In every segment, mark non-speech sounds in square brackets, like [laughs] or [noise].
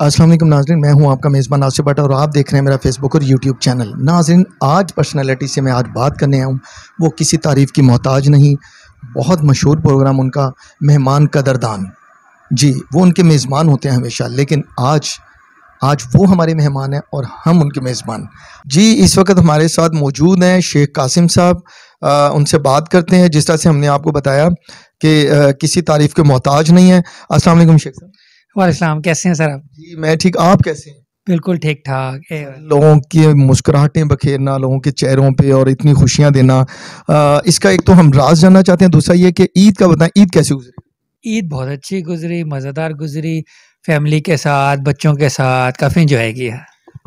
असलम नाजरन मैं हूं आपका मेज़बान आसिफ भट्ट और आप देख रहे हैं मेरा फेसबुक और यूट्यूब चैनल नाजरन आज पर्सनालिटी से मैं आज बात करने आऊँ वो किसी तारीफ़ की मोहताज नहीं बहुत मशहूर प्रोग्राम उनका मेहमान कदरदान जी वो उनके मेज़बान होते हैं हमेशा लेकिन आज आज वो हमारे मेहमान हैं और हम उनके मेज़बान जी इस वक्त हमारे साथ मौजूद हैं शेख कासिम साहब उनसे बात करते हैं जिस तरह से हमने आपको बताया कि किसी तारीफ़ के मोहताज नहीं है अस्सलाम शेख साहब वालेकाम कैसे हैं सर आप जी मैं ठीक आप कैसे हैं बिल्कुल ठीक ठाक लोगों की मुस्कुराहटें बखेरना लोगों के चेहरों पे और इतनी खुशियां देना आ, इसका एक तो हम राज जानना चाहते हैं दूसरा ये कि ईद का बताएं ईद कैसे गुजरी ईद बहुत अच्छी गुजरी मज़ेदार गुजरी फैमिली के साथ बच्चों के साथ काफ़ी इंजॉय किया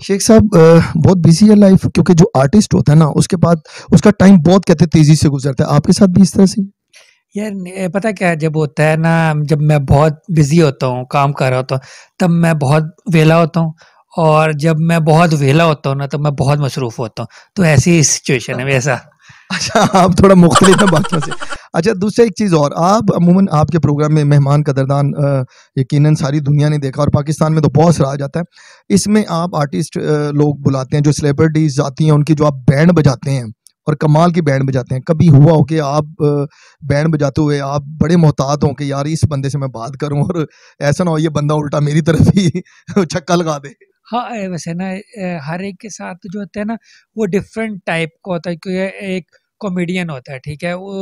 शेख साहब बहुत बिजी है लाइफ क्योंकि जो आर्टिस्ट होता है ना उसके बाद उसका टाइम बहुत कहते तेज़ी से गुजरता है आपके साथ भी इस तरह से यार पता क्या है जब होता है ना जब मैं बहुत बिजी होता हूँ काम कर रहा होता हूँ तब मैं बहुत वेला होता हूँ और जब मैं बहुत वेला होता हूँ ना तब मैं बहुत मसरूफ होता हूँ तो ऐसी सिचुएशन है वैसा अच्छा आप थोड़ा मुख्तलिफ हैं से अच्छा दूसरा एक चीज़ और आप अमूमन आपके प्रोग्राम में मेहमान कदरदान अ, यकीनन सारी दुनिया ने देखा और पाकिस्तान में तो बहुत सराहा जाता है इसमें आप आर्टिस्ट लोग बुलाते हैं जो सेलिब्रिटीज आती हैं उनकी जो आप बैंड बजाते हैं और कमाल की बैंड बजाते हैं कभी हुआ हो कि आप बैंड बजाते हुए आप बड़े मोहतात हों कि यार इस बंदे से मैं बात करूं और ऐसा ना हो ये बंदा उल्टा मेरी तरफ ही [laughs] छक्का लगा दे हाँ वैसे ना हर एक के साथ जो होता है ना वो डिफरेंट टाइप का होता है क्योंकि एक कॉमेडियन होता है ठीक है वो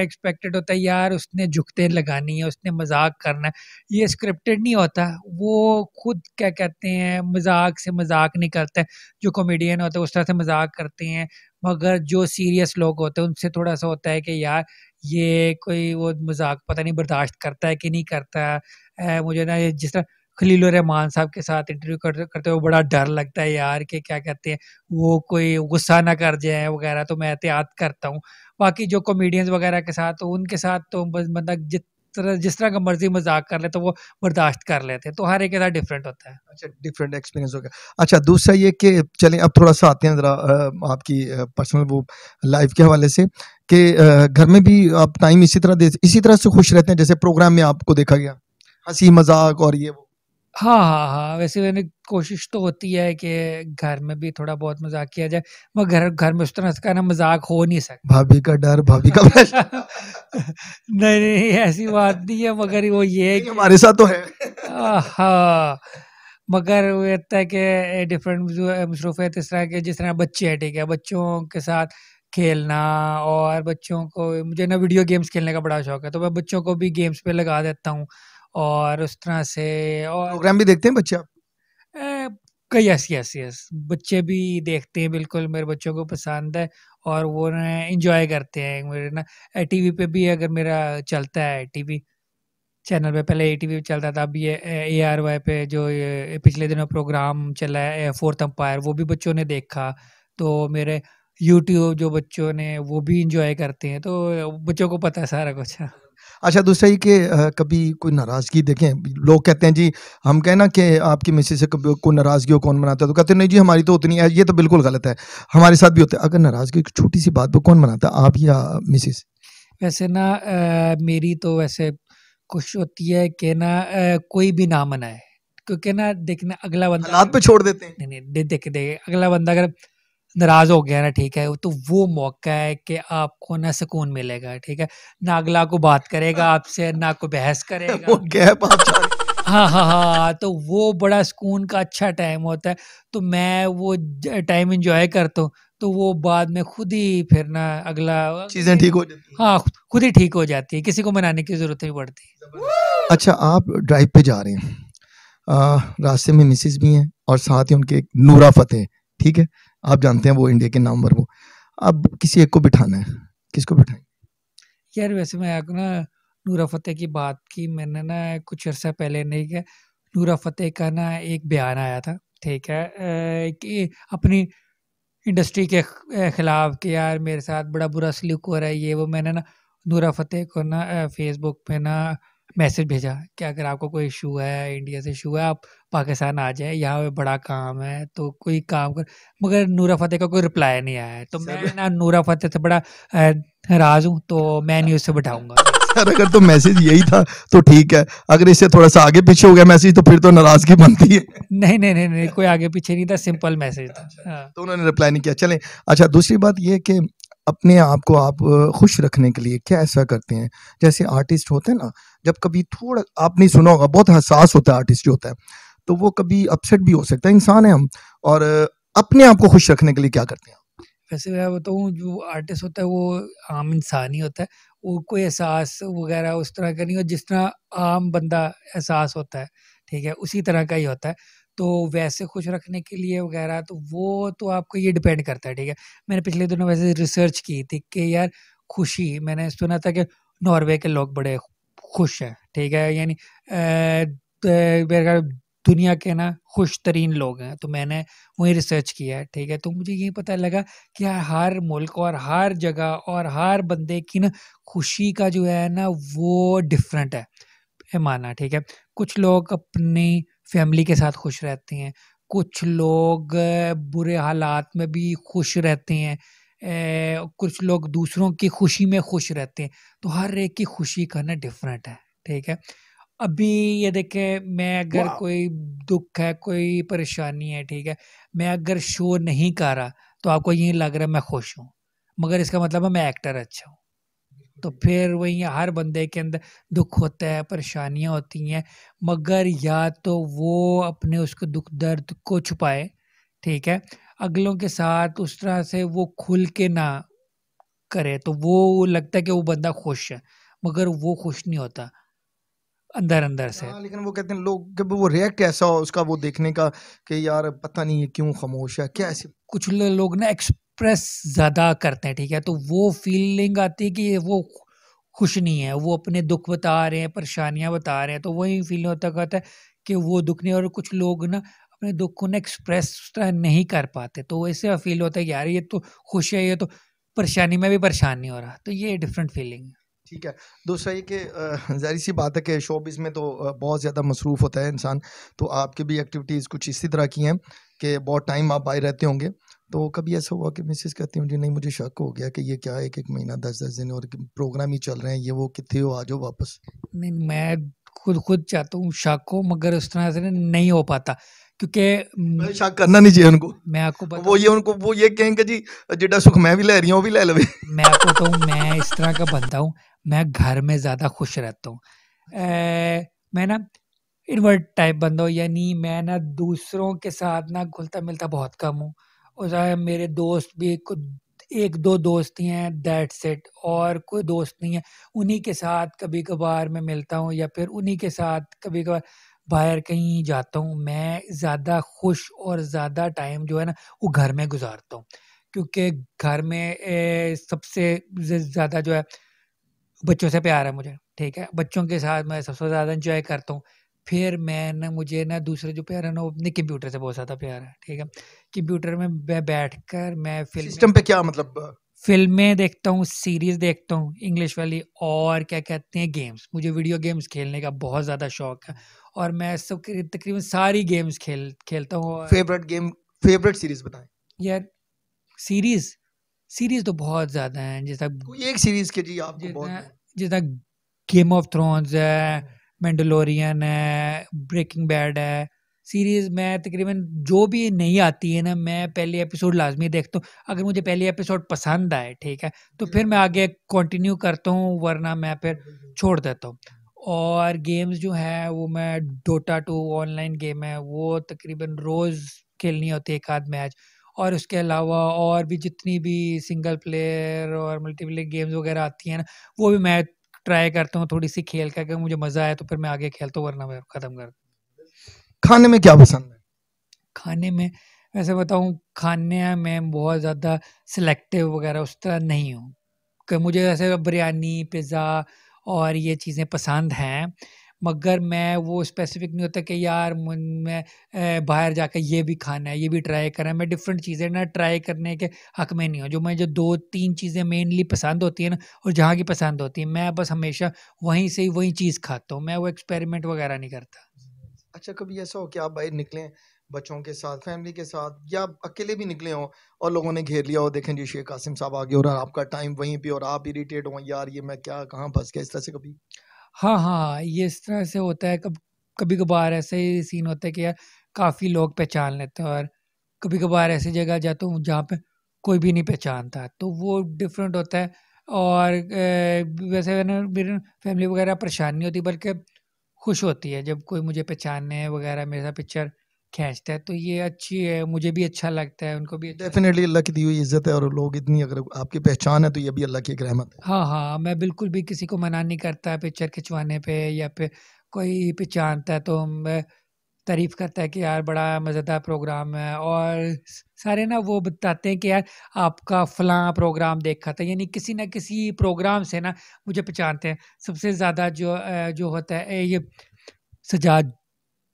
एक्सपेक्टेड होता है यार उसने झुकते लगानी है उसने मजाक करना है ये स्क्रिप्टेड नहीं होता वो खुद क्या कहते हैं मजाक से मजाक नहीं करते जो कॉमेडियन होता है उस तरह से मजाक करते हैं मगर जो सीरियस लोग होते हैं उनसे थोड़ा सा होता है कि यार ये कोई वो मजाक पता नहीं बर्दाश्त करता है कि नहीं करता है मुझे ना जिस तरह खलील रहमान साहब के साथ इंटरव्यू कर, करते हुए बड़ा डर लगता है यार के क्या कहते हैं वो कोई गुस्सा ना कर जाए वगैरह तो मैं एहतियात करता हूँ बाकी जो कॉमेडियंस वगैरह के साथ तो उनके साथ तो बंदा जित तरह जिस तरह का मर्जी मजाक कर ले तो वो बर्दाश्त कर लेते हैं तो हर एक के साथ डिफरेंट होता है अच्छा डिफरेंट एक्सपीरियंस हो गया अच्छा दूसरा ये कि चलें अब थोड़ा सा आते हैं ज़रा आपकी पर्सनल वो लाइफ के हवाले से कि घर में भी आप टाइम इसी तरह दे इसी तरह से खुश रहते हैं जैसे प्रोग्राम में आपको देखा गया हंसी मजाक और ये वो हाँ, हाँ, हाँ, वैसे मैंने कोशिश तो होती है कि घर में भी थोड़ा बहुत मज़ाक किया जाए, मगर घर घर में उस तरह से ना मज़ाक हो नहीं सकता। भाभी का डर, भाभी का नहीं, नहीं, नहीं, ऐसी बात नहीं है मगर वो ये है हमारे साथ तो है। हाँ, मगर वो रहता है कि डिफरेंट जो है मसरूफ़ियत इस तरह के जिस तरह बच्चे हैं, ठीक है, बच्चों के साथ खेलना और बच्चों को मुझे ना वीडियो गेम्स खेलने का बड़ा शौक है, तो मैं बच्चों को भी गेम्स पे लगा देता हूँ। और उस तरह से और प्रोग्राम भी देखते हैं बच्चे आप कई यस यस यस बच्चे भी देखते हैं बिल्कुल मेरे बच्चों को पसंद है और वो ना इंजॉय करते हैं मेरे ना टीवी पे भी अगर मेरा चलता है टीवी चैनल पे पहले ए टी वी चलता था अब ये ए आर वाई पे जो पिछले दिनों प्रोग्राम चला है फोर्थ अम्पायर वो भी बच्चों ने देखा तो मेरे यूट्यूब जो बच्चों ने वो भी इंजॉय करते हैं तो बच्चों को पता है सारा कुछ अच्छा दूसरा ये कि कभी कोई नाराज़गी देखें लोग कहते हैं जी हम कहें ना कि आपकी मिसेज से कभी कोई नाराज़गी हो कौन मनाता है तो कहते हैं नहीं जी हमारी तो उतनी है ये तो बिल्कुल गलत है हमारे साथ भी होते हैं अगर नाराज़गी छोटी सी बात पर कौन मनाता है आप या मिसेज वैसे ना आ, मेरी तो वैसे खुश होती है कि ना आ, कोई भी ना मनाए क्योंकि ना देखना अगला बंदा हालात पे छोड़ देते हैं नहीं नहीं देख देख अगला बंदा अगर नाराज़ हो गया ना ठीक है तो वो मौका है कि आपको ना सुकून मिलेगा ठीक है ना अगला को बात करेगा आपसे ना को बहस करेगा हाँ हाँ हाँ तो वो बड़ा सुकून का अच्छा टाइम होता है तो मैं वो टाइम इंजॉय करता हूँ तो वो बाद में खुद ही फिर ना अगला चीजें ठीक हो जाती हाँ खुद ही ठीक हो जाती है किसी को मनाने की जरूरत नहीं पड़ती अच्छा आप ड्राइव पे जा रहे हैं आ, रास्ते में मिसिस भी हैं और साथ ही उनके एक नूरा फतेह ठीक है आप जानते हैं वो इंडिया के पर वो अब किसी एक को बिठाना है किसको बिठाएं यार वैसे मैं आपको ना नूरा फतेह की बात की मैंने ना कुछ अर्सा पहले नहीं किया नूरा फतेह का ना एक बयान आया था ठीक है कि अपनी इंडस्ट्री के ख़िलाफ़ कि यार मेरे साथ बड़ा बुरा सलूक हो रहा है ये वो मैंने ना नूरा फतेह को ना फेसबुक पे ना मैसेज भेजा कि अगर आपको कोई इशू है इंडिया से इशू है आप पाकिस्तान आ जाए यहाँ पे बड़ा काम है तो कोई काम कर मगर नूरा फतेह का कोई रिप्लाई नहीं आया है तो मैं ना नूरा फतेह से बड़ा नाराज हूँ तो मैं [laughs] नहीं उससे बैठाऊंगा सर अगर तो मैसेज यही था तो ठीक है अगर इससे थोड़ा सा आगे पीछे हो गया मैसेज तो फिर तो नाराजगी [laughs] बनती है नहीं नहीं नहीं नहीं कोई आगे पीछे नहीं था सिंपल मैसेज था अच्छा, हाँ। तो उन्होंने रिप्लाई नहीं किया चले अच्छा दूसरी बात ये कि अपने आप को आप खुश रखने के लिए क्या ऐसा करते हैं जैसे आर्टिस्ट होते हैं ना जब कभी थोड़ा आपने सुना होगा बहुत हसास होता है आर्टिस्ट जो होता है तो वो कभी अपसेट भी हो सकता है इंसान है हम और अपने आप को खुश रखने के लिए क्या करते हैं वैसे मैं बताऊँ जो आर्टिस्ट होता है वो आम इंसान ही होता है वो कोई एहसास वगैरह उस तरह का नहीं हो जिस तरह आम बंदा एहसास होता है ठीक है उसी तरह का ही होता है तो वैसे खुश रखने के लिए वगैरह तो वो तो आपको ये डिपेंड करता है ठीक है मैंने पिछले दिनों वैसे रिसर्च की थी कि यार खुशी मैंने सुना था कि नॉर्वे के लोग बड़े खुश है ठीक है यानी दुनिया के ना खुश तरीन लोग हैं तो मैंने वहीं रिसर्च किया है ठीक है तो मुझे यही पता लगा कि हर मुल्क और हर जगह और हर बंदे की ना खुशी का जो है ना वो डिफरेंट है माना ठीक है कुछ लोग अपनी फैमिली के साथ खुश रहते हैं कुछ लोग बुरे हालात में भी खुश रहते हैं कुछ लोग दूसरों की खुशी में खुश रहते हैं तो हर एक की खुशी का ना डिफरेंट है ठीक है अभी ये देखें मैं अगर कोई दुख है कोई परेशानी है ठीक है मैं अगर शो नहीं कर रहा तो आपको यही लग रहा है मैं खुश हूँ मगर इसका मतलब है मैं एक्टर अच्छा हूँ तो फिर वही हर बंदे के अंदर दुख होता है परेशानियाँ होती हैं मगर या तो वो अपने उसके दुख दर्द को छुपाए ठीक है अगलों के साथ उस तरह से वो खुल के ना करे तो वो लगता है कि वो बंदा खुश है मगर वो खुश नहीं होता अंदर अंदर से आ, हाँ, लेकिन वो कहते हैं लोग जब वो रिएक्ट ऐसा हो उसका वो देखने का कि यार पता नहीं है क्यों खामोश है क्या ऐसे कुछ लोग ना एक्सप्रेस ज़्यादा करते हैं ठीक है तो वो फीलिंग आती है कि वो खुश नहीं है वो अपने दुख बता रहे हैं परेशानियां बता रहे हैं तो वही फील होता कहता है कि वो दुख नहीं और कुछ लोग ना अपने दुख को ना एक्सप्रेस नहीं कर पाते तो वैसे फील होता है कि यार ये तो खुश है ये तो परेशानी में भी परेशान नहीं हो रहा तो ये डिफरेंट फीलिंग है ठीक है दूसरा ये कि जाहिर सी बात है कि शोबिस में तो बहुत ज़्यादा मसरूफ़ होता है इंसान तो आपकी भी एक्टिविटीज़ कुछ इसी तरह की हैं कि बहुत टाइम आप आए रहते होंगे तो कभी ऐसा हुआ कि मिसेस कहती हूँ जी नहीं मुझे शक हो गया कि ये क्या एक एक महीना दस दस दिन और प्रोग्राम ही चल रहे हैं ये वो कितने हो आ जाओ वापस नहीं मैं खुद खुद चाहता हूँ शक हो मगर उस तरह से नहीं हो पाता ਕਿਉਂਕਿ शक करना नहीं चाहिए उनको मैं आपको वो ये उनको वो ये कहेंगे जी जिडा सुख मैं भी ले रही हूँ वो भी ले लवे मैं आपको बताऊँ मैं इस तरह का बनता हूँ मैं घर में ज़्यादा खुश रहता हूँ मैं ना इनवर्ट टाइप बंदा हूँ यानी मैं ना दूसरों के साथ ना घुलता मिलता बहुत कम हूँ और मेरे दोस्त भी एक दो दोस्त ही हैं दैट सेट और कोई दोस्त नहीं है उन्हीं के साथ कभी कभार मैं मिलता हूँ या फिर उन्हीं के साथ कभी कभार बाहर कहीं जाता हूँ मैं ज़्यादा खुश और ज़्यादा टाइम जो है ना वो घर में गुजारता हूँ क्योंकि घर में ए, सबसे ज़्यादा जो है बच्चों से प्यार है मुझे ठीक है बच्चों के साथ मैं सबसे ज़्यादा इंजॉय करता हूँ फिर मैं ना मुझे ना दूसरे जो प्यार है ना अपने कंप्यूटर से बहुत ज़्यादा प्यार है ठीक है कंप्यूटर में बैठ कर मैं फिल्म सिस्टम पे क्या मतलब फिल्में देखता हूँ सीरीज़ देखता हूँ इंग्लिश वाली और क्या कहते हैं गेम्स मुझे वीडियो गेम्स खेलने का बहुत ज़्यादा शौक है और मैं सब तकरीबन सारी गेम्स खेल खेलता हूँ फेवरेट गेम फेवरेट सीरीज़ बताएं यार सीरीज़ सीरीज़ तो बहुत ज़्यादा हैं जैसा एक सीरीज़ के जी आप जैसा गेम ऑफ थ्रोन्स है मैंडलोरियन है ब्रेकिंग बैड है सीरीज़ मैं तकरीबन जो भी नई आती है ना मैं पहले एपिसोड लाजमी देखता हूँ अगर मुझे पहले एपिसोड पसंद आए ठीक है तो फिर मैं आगे कंटिन्यू करता हूँ वरना मैं फिर छोड़ देता हूँ और गेम्स जो है वो मैं डोटा टू ऑनलाइन गेम है वो तकरीबन रोज़ खेलनी होती है एक आध मैच और उसके अलावा और भी जितनी भी सिंगल प्लेयर और मल्टीप्लेयर गेम्स वगैरह आती हैं ना वो भी मैं ट्राई करता हूँ थोड़ी सी खेल कर अगर मुझे मज़ा आया तो फिर मैं आगे खेलता हूँ वरना मैं ख़त्म करता हूँ खाने में क्या पसंद है खाने में वैसे बताऊँ खाने में बहुत ज़्यादा सिलेक्टिव वगैरह उस तरह नहीं हूँ क्योंकि मुझे ऐसे बिरयानी पिज़्ज़ा और ये चीज़ें पसंद हैं मगर मैं वो स्पेसिफिक नहीं होता कि यार मैं बाहर जाकर ये भी खाना है ये भी ट्राई करना है मैं डिफरेंट चीज़ें ना ट्राई करने के हक में नहीं हूँ जो मैं जो दो तीन चीज़ें मेनली पसंद होती हैं ना और जहाँ की पसंद होती है मैं बस हमेशा वहीं से ही वही चीज़ खाता हूँ मैं वो एक्सपेरिमेंट वगैरह नहीं करता अच्छा कभी ऐसा हो कि आप बाहर निकलें बच्चों के साथ फैमिली के साथ या अकेले भी निकले हों और लोगों ने घेर लिया हो देखें जी शेख कासिम साहब आगे और आपका टाइम वहीं पे और आप इरीटेट हों यार ये मैं क्या कहाँ फंस गया इस तरह से कभी हाँ हाँ ये इस तरह से होता है कब कभी कभार ऐसे ही सीन होता है कि यार काफ़ी लोग पहचान लेते हैं और कभी कभार ऐसी जगह जाता तो हूँ जहाँ पर कोई भी नहीं पहचानता तो वो डिफरेंट होता है और वैसे मेरे फैमिली वगैरह परेशान नहीं होती बल्कि खुश होती है जब कोई मुझे पहचानने वगैरह मेरे साथ पिक्चर खींचता है तो ये अच्छी है मुझे भी अच्छा लगता है उनको भी डेफिनेटली अच्छा अल्लाह की दी हुई इज्जत है और लोग इतनी अगर आपकी पहचान है तो ये भी अल्लाह की एक रहमत है हाँ हाँ मैं बिल्कुल भी किसी को मना नहीं करता पिक्चर खिंचवाने पे या फिर कोई पहचानता है तो मैं तारीफ़ करता है कि यार बड़ा मज़ेदार प्रोग्राम है और सारे ना वो बताते हैं कि यार आपका फलां प्रोग्राम देखा था यानी किसी ना किसी प्रोग्राम से ना मुझे पहचानते हैं सबसे ज़्यादा जो जो होता है ये सजाद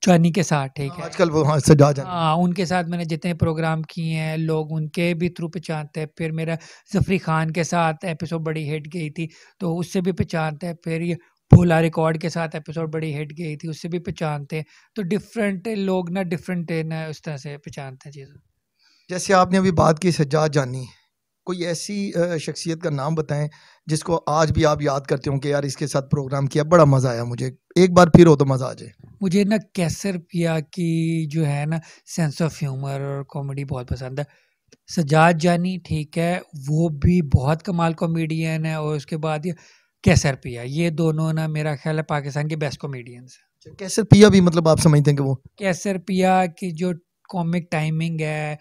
चानी के साथ ठीक है आजकल वो हाँ सजा हाँ उनके साथ मैंने जितने प्रोग्राम किए हैं लोग उनके भी थ्रू पहचानते हैं फिर मेरा जफरी खान के साथ एपिसोड बड़ी हिट गई थी तो उससे भी पहचानते हैं फिर ये भोला रिकॉर्ड के साथ एपिसोड बड़ी हिट गई थी उससे भी पहचानते हैं तो डिफरेंट लोग ना डिफरेंट ना उस तरह से पहचानते हैं चीज़ों जैसे आपने अभी बात की सज्जाद जानी कोई ऐसी शख्सियत का नाम बताएं जिसको आज भी आप याद करते हो कि यार इसके साथ प्रोग्राम किया बड़ा मज़ा आया मुझे एक बार फिर हो तो मज़ा आ जाए मुझे ना कैसर पिया की जो है ना सेंस ऑफ ह्यूमर और कॉमेडी बहुत पसंद है सजाद जानी ठीक है वो भी बहुत कमाल कॉमेडियन है और उसके बाद ये कैसर पिया ये दोनों ना मेरा ख्याल है पाकिस्तान के बेस्ट कॉमेडियंस है कैसर पिया भी मतलब आप समझते हैं कि वो कैसर पिया की जो कॉमिक टाइमिंग है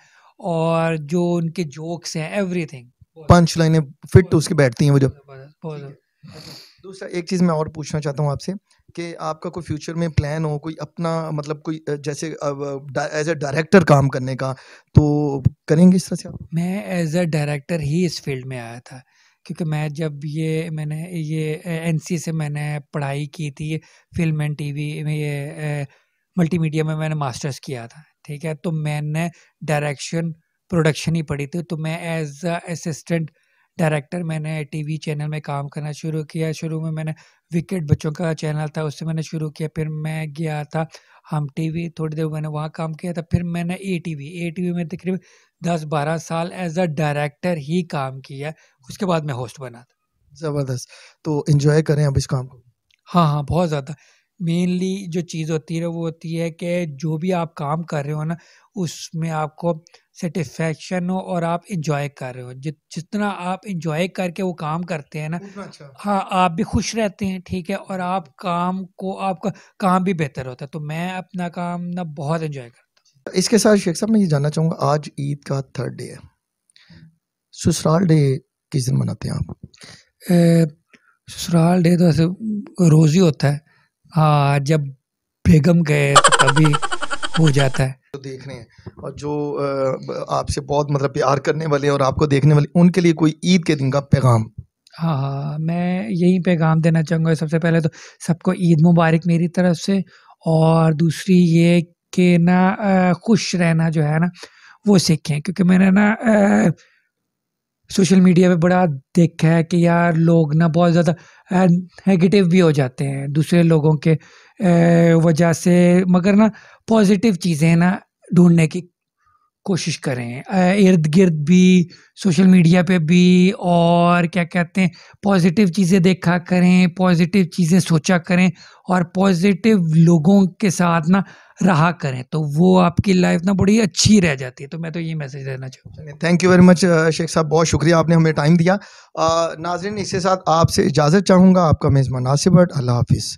और जो उनके जोक्स हैं एवरीथिंग पंच लाइनें फिट उसकी बैठती हैं वो जब अच्छा, दूसरा एक चीज़ मैं और पूछना चाहता हूँ आपसे कि आपका कोई फ्यूचर में प्लान हो कोई अपना मतलब कोई जैसे एज ए डायरेक्टर काम करने का तो करेंगे इस तरह से आप मैं एज ए डायरेक्टर ही इस फील्ड में आया था क्योंकि मैं जब ये मैंने ये एन से मैंने पढ़ाई की थी फिल्म एंड टीवी में ये मल्टीमीडिया में मैंने मास्टर्स किया था ठीक है तो मैंने डायरेक्शन प्रोडक्शन ही पढ़ी थी तो मैं एज असिस्टेंट डायरेक्टर मैंने टीवी चैनल में काम करना शुरू किया शुरू में मैंने विकेट बच्चों का चैनल था उससे मैंने शुरू किया फिर मैं गया था हम टीवी थोड़ी देर मैंने वहाँ काम किया था फिर मैंने A T V A T V में तकरीबन दस बारह साल एज अ डायरेक्टर ही काम किया उसके बाद मैं होस्ट बना था ज़बरदस्त तो इन्जॉय करें अब इस काम को हाँ हाँ बहुत ज़्यादा मेनली जो चीज़ होती है वो होती है कि जो भी आप काम कर रहे हो ना उसमें आपको सेटिस्फेक्शन हो और आप इंजॉय कर रहे हो जितना आप इंजॉय करके वो काम करते हैं ना अच्छा। हाँ आप भी खुश रहते हैं ठीक है और आप काम को आपका काम भी बेहतर होता है तो मैं अपना काम ना बहुत इंजॉय कर इसके साथ शेख साहब मैं ये जानना चाहूँगा आज ईद का थर्ड डे है ससुराल डे किस दिन मनाते हैं आप ससुराल डे तो ऐसे रोज़ ही होता है हाँ जब बेगम गए तो तभी हो जाता है जो देख रहे हैं और जो आपसे बहुत मतलब प्यार करने वाले और आपको देखने वाले उनके लिए कोई ईद के दिन का पैगाम हाँ हाँ मैं यही पैगाम देना चाहूँगा सबसे पहले तो सबको ईद मुबारक मेरी तरफ से और दूसरी ये के ना खुश रहना जो है ना वो सीखें क्योंकि मैंने ना सोशल मीडिया पे बड़ा देखा है कि यार लोग ना बहुत ज़्यादा नेगेटिव भी हो जाते हैं दूसरे लोगों के वजह से मगर ना पॉजिटिव चीज़ें ना ढूंढने की कोशिश करें इर्द गिर्द भी सोशल मीडिया पे भी और क्या कहते हैं पॉजिटिव चीज़ें देखा करें पॉजिटिव चीज़ें सोचा करें और पॉजिटिव लोगों के साथ ना रहा करें तो वो आपकी लाइफ ना बड़ी अच्छी रह जाती है तो मैं तो ये मैसेज देना चाहूँगा thank you very much Sheikh साहब बहुत शुक्रिया आपने हमें टाइम दिया नाजरन इसके साथ आपसे इजाज़त चाहूँगा आपका मेज़बान आसिफ भट्ट अल्लाह हाफिज़